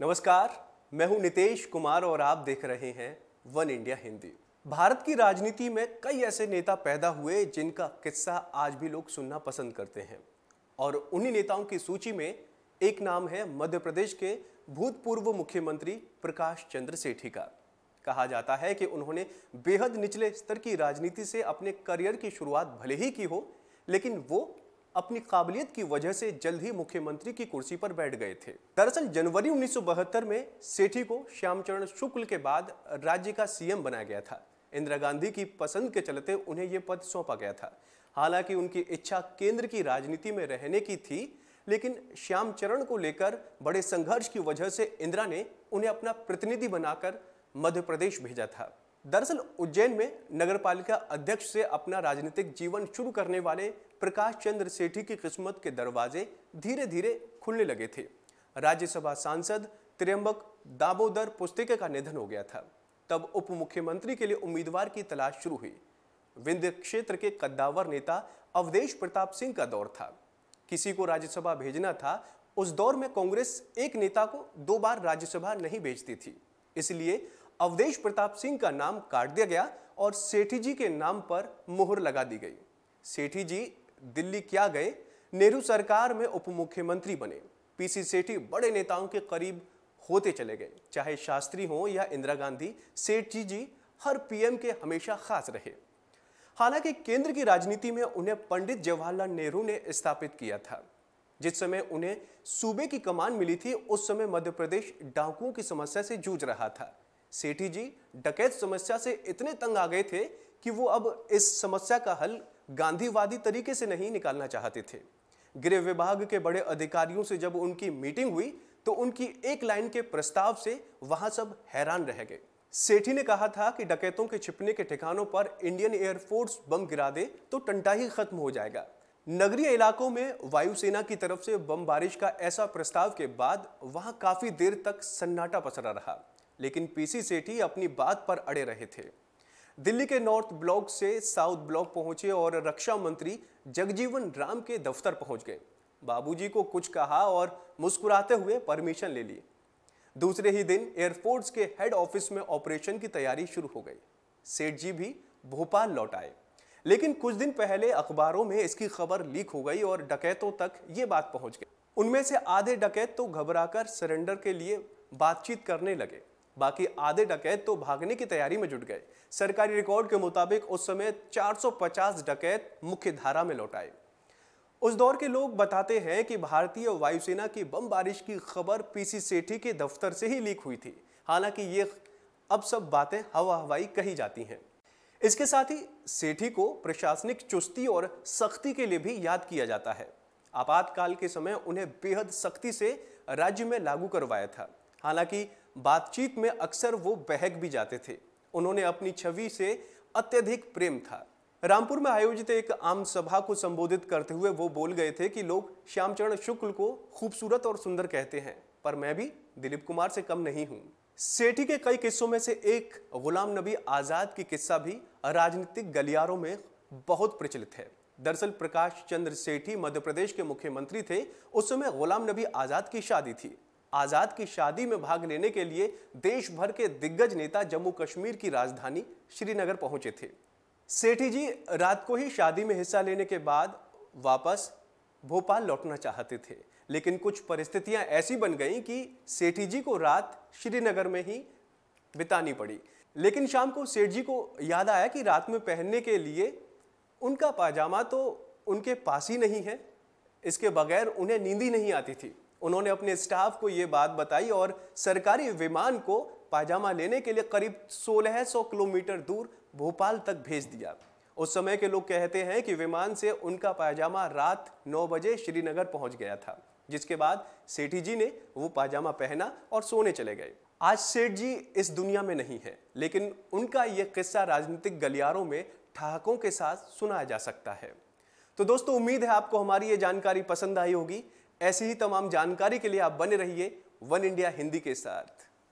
नमस्कार मैं हूं नितेश कुमार और आप देख रहे हैं वन इंडिया हिंदी भारत की राजनीति में कई ऐसे नेता पैदा हुए जिनका किस्सा आज भी लोग सुनना पसंद करते हैं और उन्हीं नेताओं की सूची में एक नाम है मध्य प्रदेश के भूतपूर्व मुख्यमंत्री प्रकाश चंद्र सेठी का कहा जाता है कि उन्होंने बेहद निचले स्तर की राजनीति से अपने करियर की शुरुआत भले ही की हो लेकिन वो अपनी काबिलियत की वजह से जल्द ही मुख्यमंत्री की कुर्सी पर बैठ गए थे दरअसल जनवरी 1972 में सेठी को श्यामचरण शुक्ल के बाद राज्य का सीएम बनाया गया था इंदिरा गांधी की पसंद के चलते उन्हें यह पद सौंपा गया था हालांकि उनकी इच्छा केंद्र की राजनीति में रहने की थी लेकिन श्यामचरण को लेकर बड़े संघर्ष की वजह से इंदिरा ने उन्हें अपना प्रतिनिधि बनाकर मध्य प्रदेश भेजा था दरअसल उज्जैन में नगरपालिका अध्यक्ष से अपना राजनीतिक जीवन शुरू करने वाले प्रकाश चंद्र सेठी की किस्मत के दरवाजे धीरे धीरे खुलने लगे थे राज्यसभा सांसद त्र्यंबक दाबोदर पुस्तिके का निधन हो गया था तब उप मुख्यमंत्री के लिए उम्मीदवार की तलाश शुरू हुई विंध्य क्षेत्र के कद्दावर नेता अवधेश प्रताप सिंह का दौर था किसी को राज्यसभा भेजना था उस दौर में कांग्रेस एक नेता को दो बार राज्यसभा नहीं भेजती थी इसलिए अवधेश प्रताप सिंह का नाम काट दिया गया और सेठी जी के नाम पर मोहर लगा दी गई सेठी जी दिल्ली क्या गए नेहरू सरकार में उप मुख्यमंत्री बने पीसी सेठी बड़े नेताओं के करीब होते चले गए चाहे शास्त्री हों या इंदिरा गांधी सेठी जी हर पीएम के हमेशा खास रहे हालांकि केंद्र की राजनीति में उन्हें पंडित जवाहरलाल नेहरू ने स्थापित किया था जिस समय उन्हें सूबे की कमान मिली थी उस समय मध्य प्रदेश डाकुओं की समस्या से जूझ रहा था सेठी जी डकैत समस्या से इतने तंग आ गए थे कि वो अब इस समस्या का हल गांधीवादी तरीके से नहीं निकालना चाहते थे गृह विभाग के बड़े अधिकारियों से जब उनकी मीटिंग हुई तो उनकी एक लाइन के प्रस्ताव से वहां सब हैरान रह गए सेठी ने कहा था कि डकैतों के छिपने के ठिकानों पर इंडियन एयरफोर्स बम गिरा दे तो टंटा ही खत्म हो जाएगा नगरीय इलाकों में वायुसेना की तरफ से बम बारिश का ऐसा प्रस्ताव के बाद वहां काफी देर तक सन्नाटा पसरा रहा लेकिन पीसी सेठी अपनी बात पर अड़े रहे थे दिल्ली के नॉर्थ ब्लॉक से साउथ ब्लॉक पहुंचे और रक्षा मंत्री जगजीवन राम के दफ्तर पहुंच गए बाबूजी को कुछ कहा और मुस्कुराते हुए परमिशन ले ली दूसरे ही दिन एयरफोर्स के हेड ऑफिस में ऑपरेशन की तैयारी शुरू हो गई सेठ जी भी भोपाल लौट आए लेकिन कुछ दिन पहले अखबारों में इसकी खबर लीक हो गई और डकैतों तक ये बात पहुंच गई उनमें से आधे डकैत तो घबराकर सरेंडर के लिए बातचीत करने लगे बाकी आधे डकैत तो भागने की तैयारी में जुट गए सरकारी रिकॉर्ड के मुताबिक उस समय 450 डकैत मुख्य धारा में लौट आए उस दौर के लोग बताते हैं कि भारतीय वायुसेना की बम बारिश की खबर पीसी सेठी के दफ्तर से ही लीक हुई थी हालांकि ये अब सब बातें हवा हवाई कही जाती हैं इसके साथ ही सेठी को प्रशासनिक चुस्ती और सख्ती के लिए भी याद किया जाता है आपातकाल के समय उन्हें बेहद सख्ती से राज्य में लागू करवाया था हालांकि बातचीत में अक्सर वो बहक भी जाते थे उन्होंने अपनी छवि से अत्यधिक प्रेम था रामपुर में आयोजित एक आम सभा को संबोधित करते हुए वो बोल गए थे कि लोग श्यामचरण शुक्ल को खूबसूरत और सुंदर कहते हैं पर मैं भी दिलीप कुमार से कम नहीं हूँ सेठी के कई किस्सों में से एक गुलाम नबी आज़ाद की किस्सा भी राजनीतिक गलियारों में बहुत प्रचलित है दरअसल प्रकाश चंद्र सेठी मध्य प्रदेश के मुख्यमंत्री थे उस समय गुलाम नबी आज़ाद की शादी थी आज़ाद की शादी में भाग लेने के लिए देश भर के दिग्गज नेता जम्मू कश्मीर की राजधानी श्रीनगर पहुंचे थे सेठी जी रात को ही शादी में हिस्सा लेने के बाद वापस भोपाल लौटना चाहते थे लेकिन कुछ परिस्थितियां ऐसी बन गईं कि सेठी जी को रात श्रीनगर में ही बितानी पड़ी लेकिन शाम को सेठ जी को याद आया कि रात में पहनने के लिए उनका पाजामा तो उनके पास ही नहीं है इसके बगैर उन्हें नींद ही नहीं आती थी उन्होंने अपने स्टाफ को ये बात बताई और सरकारी विमान को पायजामा लेने के लिए करीब 1600 किलोमीटर दूर भोपाल तक भेज दिया उस समय के लोग कहते हैं कि विमान से उनका पायजामा रात 9 बजे श्रीनगर पहुंच गया था जिसके बाद सेठी जी ने वो पायजामा पहना और सोने चले गए आज सेठ जी इस दुनिया में नहीं है लेकिन उनका ये किस्सा राजनीतिक गलियारों में ठहाकों के साथ सुना जा सकता है तो दोस्तों उम्मीद है आपको हमारी ये जानकारी पसंद आई होगी ऐसी ही तमाम जानकारी के लिए आप बने रहिए वन इंडिया हिंदी के साथ